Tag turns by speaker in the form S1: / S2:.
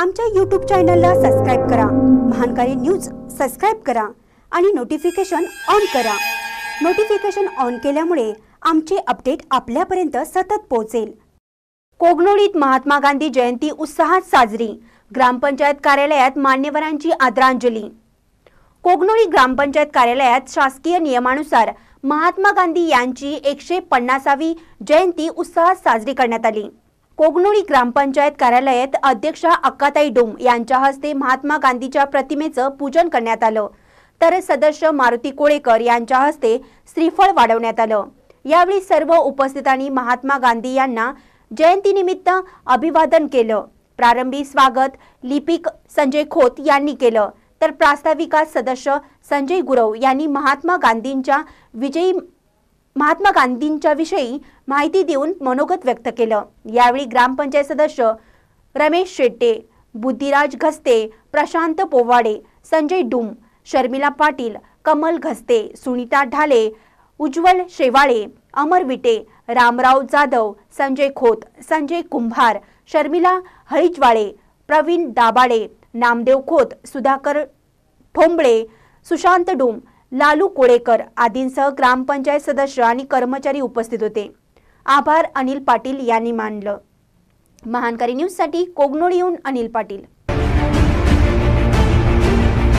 S1: आमच्या यूट्यूब चॅनलला सबस्क्राईब करा महानकारी न्यूज सबस्क्राईब करा आणि नोटिफिकेशन ऑन करा नोटिफिकेशन ऑन केल्यामुळे आमचे अपडेट आपल्यापर्यंत सतत पोहोचेल कोगनोळीत महात्मा गांधी जयंती उत्साहात साजरी ग्रामपंचायत कार्यालयात मान्यवरांची आदरांजली कोगनोळी ग्रामपंचायत कार्यालयात शासकीय नियमानुसार महात्मा गांधी यांची एकशे पन्नासावी जयंती उत्साहात साजरी करण्यात आली कोगनोळी ग्रामपंचायत कार्यालयात अध्यक्षा अक्काताई डोम यांच्या हस्ते महात्मा गांधीच्या प्रतिमेचं पूजन करण्यात आलं तर सदस्य मारुती कोळेकर यांच्या हस्ते श्रीफळ वाढवण्यात आलं यावेळी सर्व उपस्थितांनी महात्मा गांधी यांना जयंतीनिमित्त अभिवादन केलं प्रारंभी स्वागत लिपिक संजय खोत यांनी केलं तर प्रास्ताविका सदस्य संजय गुरव यांनी महात्मा गांधींच्या विजयी महात्मा गांधींच्या विषयी माहिती देऊन मनोगत व्यक्त केलं यावेळी ग्रामपंचायत सदस्य रमेश शेट्टे बुद्धिराज घस्ते प्रशांत पोवाडे संजय डूम शर्मिला पाटील कमल घस्ते सुनीता ढाले उज्ज्वल शेवाळे अमर विटे रामराव जाधव संजय खोत संजय कुंभार शर्मिला हरिचवाळे प्रवीण दाबाडे नामदेव खोत सुधाकर ठोंबळे सुशांत डूम लालू कोळेकर आदींसह ग्रामपंचायत सदस्य आणि कर्मचारी उपस्थित होते आभार अनिल पाटील यांनी मानलं महानकारी न्यूजसाठी कोगनोळीहून अनिल पाटील